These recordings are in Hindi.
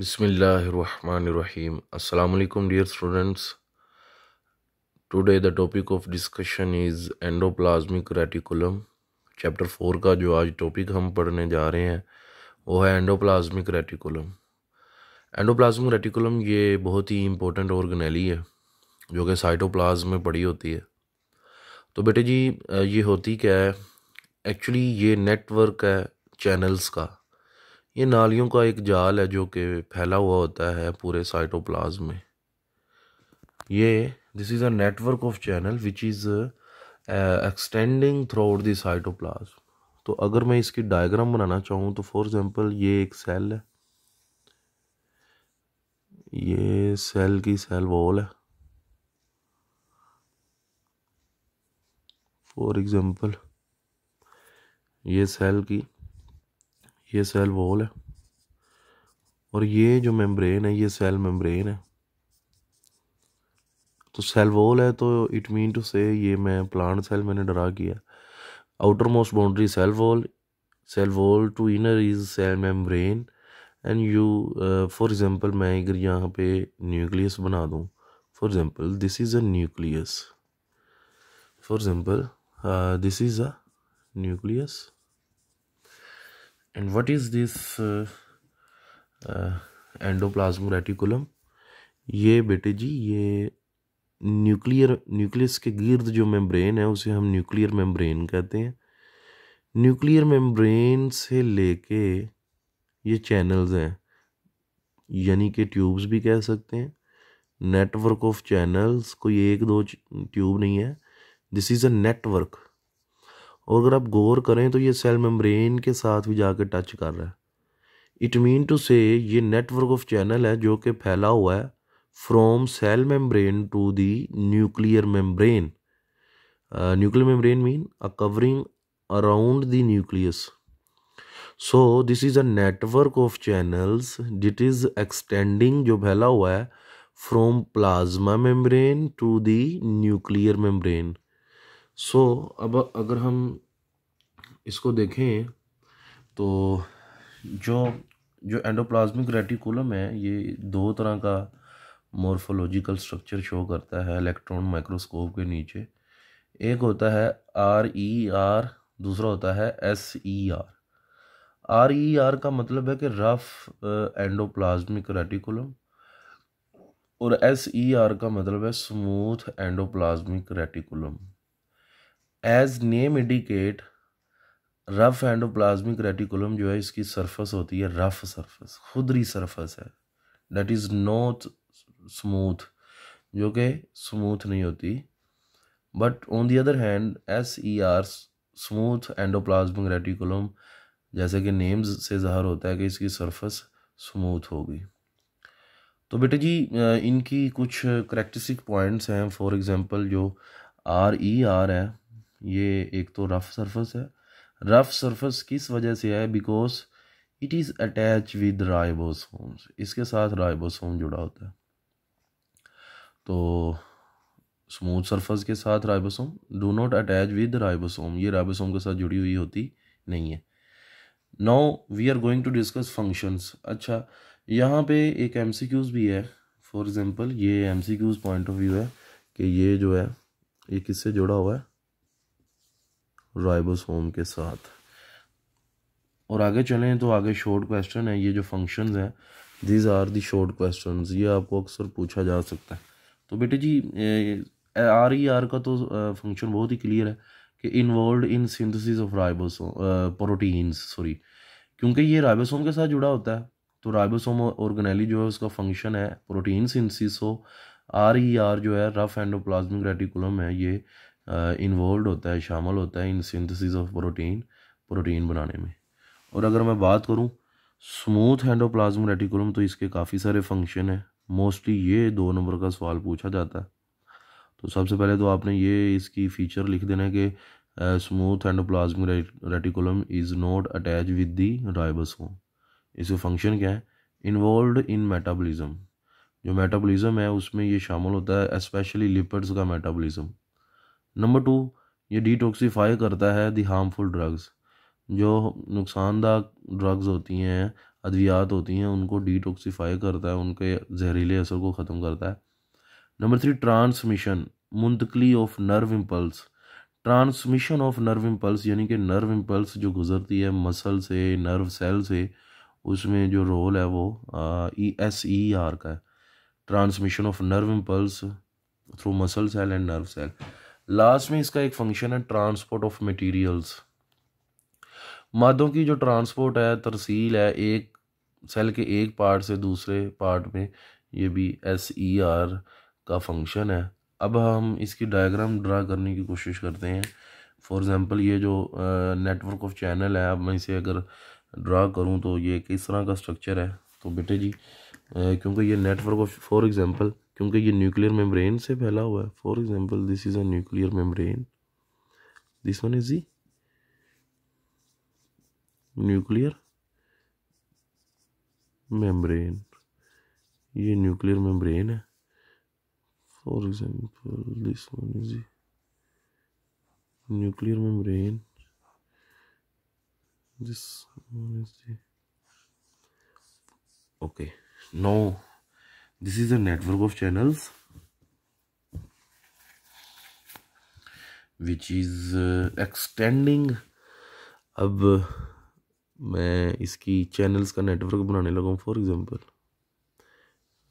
Bismillahirrahmanirrahim. Assalamu alaikum dear students. Today the topic of discussion is endoplasmic reticulum. Chapter 4 का जो आज topic हम पढ़ने जा रहे हैं वो है endoplasmic reticulum. Endoplasmic reticulum ये बहुत ही important organelle है जो कि साइटोप्लाज्म में पड़ी होती है तो बेटे जी ये होती क्या है एक्चुअली ये नेटवर्क है चैनल्स का ये नालियों का एक जाल है जो कि फैला हुआ होता है पूरे साइटोप्लाज में ये this is a network of channel which is extending throughout the cytoplasm तो अगर मैं इसकी डायग्राम बनाना चाहूँ तो फॉर एग्ज़ाम्पल ये एक सेल है ये सेल की सेल वॉल है फॉर एग्ज़ाम्पल ये सेल की ये सेल वॉल है और ये जो मेम्ब्रेन है ये सेल मेम्ब्रेन है तो सेल वॉल है तो इट मीन टू से ये मैं प्लांट सेल मैंने डरा किया outermost boundary cell wall cell wall to inner is cell membrane and you for example मैं अगर यहाँ पे न्यूक्लियस बना दूँ for example this is a nucleus for example this is a nucleus and what is this endoplasmic uh, reticulum uh, ये बेटे जी ये न्यूक्लियर न्यूक्लियस के गिर्द जो मेम्ब्रेन है उसे हम न्यूक्लियर मेम्ब्रेन कहते हैं न्यूक्लियर मेम्ब्रेन से लेके ये चैनल्स हैं यानी कि ट्यूब्स भी कह सकते हैं नेटवर्क ऑफ चैनल्स कोई एक दो ट्यूब नहीं है दिस इज़ अ नेटवर्क और अगर आप गौर करें तो ये सेल मेम्ब्रेन के साथ भी जाके टच कर रहा है इट मीन टू से ये नेटवर्क ऑफ चैनल है जो कि फैला हुआ है from cell membrane to the nuclear membrane nuclear membrane mean a covering around the nucleus so this is a network of channels it is extending जो फैला हुआ है from plasma membrane to the nuclear membrane so so, अब अगर हम इसको देखें तो जो जो एंडोप्लाज्मिक रेटिकुलम है ये दो तरह का मोरफोलॉजिकल स्ट्रक्चर शो करता है इलेक्ट्रॉन माइक्रोस्कोप के नीचे एक होता है आर ई आर दूसरा होता है S E R R E R का मतलब है कि रफ एंडोप्लाज्मिक रेटिकुलम और एस ई आर का मतलब है smooth endoplasmic reticulum as name indicate rough endoplasmic reticulum जो है इसकी सरफेस होती है रफ सरफेस खुदरी सरफेस है डेट इज़ नॉट स्मूथ जो कि स्मूथ नहीं होती but on the other hand S E R smooth endoplasmic reticulum जैसे कि नेम्स से ज़ाहर होता है कि इसकी सरफेस स्मूथ होगी तो बेटे जी इनकी कुछ करेक्टरिस्टिक पॉइंट्स हैं फॉर एग्जांपल जो आर ई आर है ये एक तो रफ़ सरफेस है रफ़ सरफेस किस वजह से है because it is attach with ribosomes इसके साथ राइबोसोम जुड़ा होता है तो स्मूथ सरफेस के साथ ribosome do not attach with ribosome ये राइबोसोम के साथ जुड़ी हुई होती नहीं है now we are going to discuss functions अच्छा यहाँ पे एक एम भी है फॉर एग्ज़ाम्पल ये एम पॉइंट ऑफ व्यू है कि ये जो है ये किससे जुड़ा हुआ है राइबोसोम के साथ और आगे चलें तो आगे शॉर्ट क्वेश्चन है ये जो फंक्शन हैं these are the short question ये आपको अक्सर पूछा जा सकता है तो बेटे जी आर ई आर का तो फंक्शन बहुत ही क्लियर है कि involve in synthesis of ribosome proteins sorry क्योंकि ये राइबोसोम के साथ जुड़ा होता है तो राइबोसोम ऑर्गेनेली जो है उसका फंक्शन है प्रोटीन सिंथेसिस हो आर ई आर जो है रफ एंडोप्लाज्मिक रेटिकुलम है ये इन्वॉल्व होता है शामिल होता है in synthesis of protein protein बनाने में और अगर मैं बात करूँ स्मूथ एंडोप्लाज्मिक रेटिकुलम तो इसके काफ़ी सारे फंक्शन हैं मोस्टली ये दो नंबर का सवाल पूछा जाता है तो सबसे पहले तो आपने ये इसकी फ़ीचर लिख देना है कि smooth endoplasmic reticulum is not attach with the ribosome इसके फंक्शन क्या है इन्वॉल्व इन मेटाबॉलिज्म जो मेटाबॉलिज्म है उसमें ये शामिल होता है स्पेशली लिपिड्स का मेटाबॉलिज्म नंबर टू ये डिटॉक्सीफाई करता है दी हार्मफुल ड्रग्स जो नुकसानदा ड्रग्स होती हैं अद्वियात होती हैं उनको डिटॉक्सीफाई करता है उनके जहरीले असर को ख़त्म करता है नंबर थ्री ट्रांसमिशन मुंतकली of nerve impulse transmission of nerve impulse यानी कि नर्व इम्पल्स जो गुजरती है मसल से नर्व सेल से उसमें जो रोल है वो ई एस ई आर का है transmission of nerve impulse through muscle cell and nerve cell last में इसका एक फंक्शन है ट्रांसपोर्ट ऑफ मटेरियल्स मादों की जो ट्रांसपोर्ट है तरसील है एक सेल के एक पार्ट से दूसरे पार्ट में ये भी एस ई आर का फंक्शन है अब हम इसकी डायग्राम ड्रा करने की कोशिश करते हैं फॉर एग्ज़ाम्पल ये जो नेटवर्क ऑफ चैनल है अब मैं इसे अगर ड्रा करूँ तो ये किस तरह का स्ट्रक्चर है तो बेटे जी क्योंकि ये नेटवर्क ऑफ फॉर एग्ज़ाम्पल क्योंकि ये न्यूक्लियर मेम्ब्रेन से फैला हुआ है for example this is a nuclear membrane this one is the nuclear membrane ये न्यूक्लियर मेम्ब्रेन है for example this one is nuclear membrane this one is okay no this is the network of channels which is uh, extending अब uh, मैं इसकी चैनल्स का नेटवर्क बनाने लगा हूँ फॉर एग्ज़ाम्पल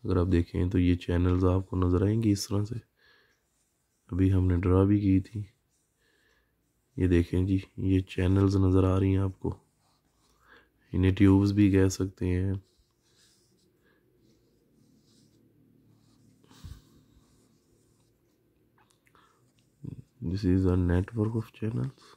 अगर आप देखें तो ये चैनल्स आपको नज़र आएंगे इस तरह से अभी हमने ड्रा भी की थी ये देखें जी ये चैनल्स नज़र आ रही हैं आपको इन्हें ट्यूब्स भी कह सकते हैं this is a network of channels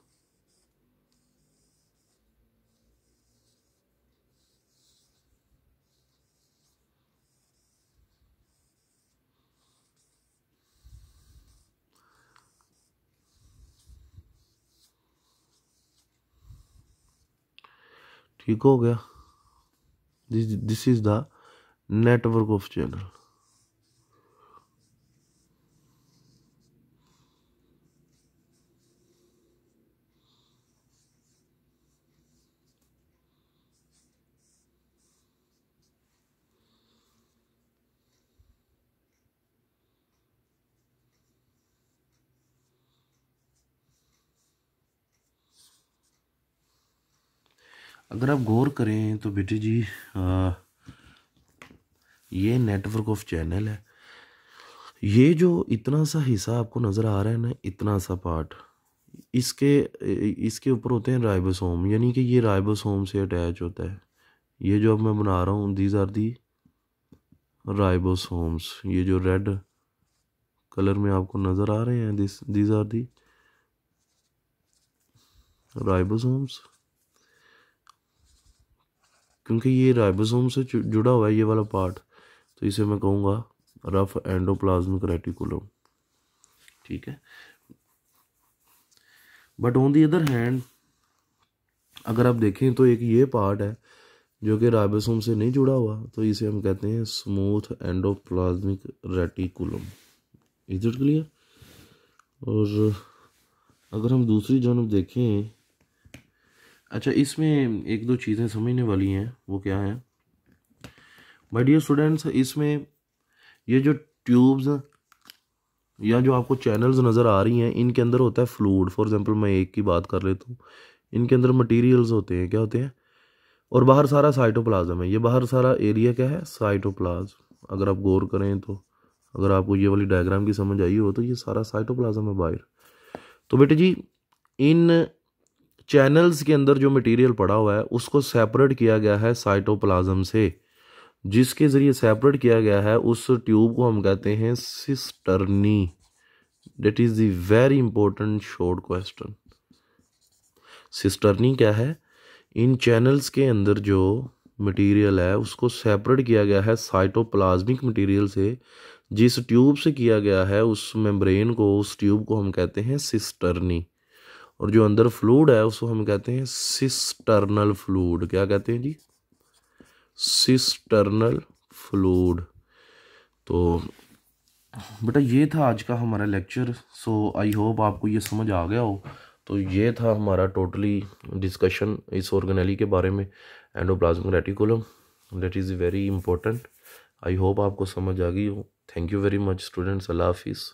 ठीक हो गया this this is the network of channel अगर आप गौर करें तो बेटे जी आ, ये नेटवर्क ऑफ चैनल है ये जो इतना सा हिस्सा आपको नज़र आ रहा है ना इतना सा पार्ट इसके इसके ऊपर होते हैं राइबोसोम यानी कि ये राइबोसोम से अटैच होता है ये जो अब मैं बना रहा हूँ दीज आर दी राइबोसोम्स ये जो रेड कलर में आपको नज़र आ रहे हैं this these are the ribosomes क्योंकि ये राइबोसोम से जुड़ा हुआ है ये वाला पार्ट तो इसे मैं कहूँगा रफ एंडोप्लाज्मिक रेटिकुलम ठीक है but on the other hand अगर आप देखें तो एक ये पार्ट है जो कि राइबोसोम से नहीं जुड़ा हुआ तो इसे हम कहते हैं smooth endoplasmic reticulum is it clear और अगर हम दूसरी जानब देखें अच्छा इसमें एक दो चीज़ें समझने वाली हैं वो क्या है माय डियर स्टूडेंट्स इसमें ये जो ट्यूब्स या जो आपको चैनल्स नज़र आ रही हैं इनके अंदर होता है फ्लूड फॉर एग्जांपल मैं एक की बात कर लेता हूँ इनके अंदर मटेरियल्स होते हैं क्या होते हैं और बाहर सारा साइटोप्लाज्म है ये बाहर सारा एरिया क्या है साइटोप्लाज्म अगर आप गौर करें तो अगर आपको ये वाली डायग्राम की समझ आई हो तो ये सारा साइटोप्लाज्म है बाहर तो बेटे जी इन चैनल्स के अंदर जो मटेरियल पड़ा हुआ है उसको सेपरेट किया गया है साइटोप्लाज्म से जिसके ज़रिए सेपरेट किया गया है उस ट्यूब को हम कहते हैं cisternae that is the very important short question cisternae क्या है इन चैनल्स के अंदर जो मटेरियल है उसको सेपरेट किया गया है साइटोप्लाज्मिक मटेरियल से जिस ट्यूब से किया गया है उस मेम्ब्रेन को उस ट्यूब को हम कहते हैं सिस्टर्नी और जो अंदर फ्लूड है उसको हम कहते हैं सिस्टर्नल फ्लूड क्या कहते हैं जी सिस्टर्नल फ्लूड तो बेटा ये था आज का हमारा लेक्चर सो आई होप आपको ये समझ आ गया हो तो ये था हमारा टोटली डिस्कशन इस ऑर्गेनली के बारे में endoplasmic reticulum that is very important I hope आपको समझ आ गई हो thank you very much students अल्लाह हाफिज़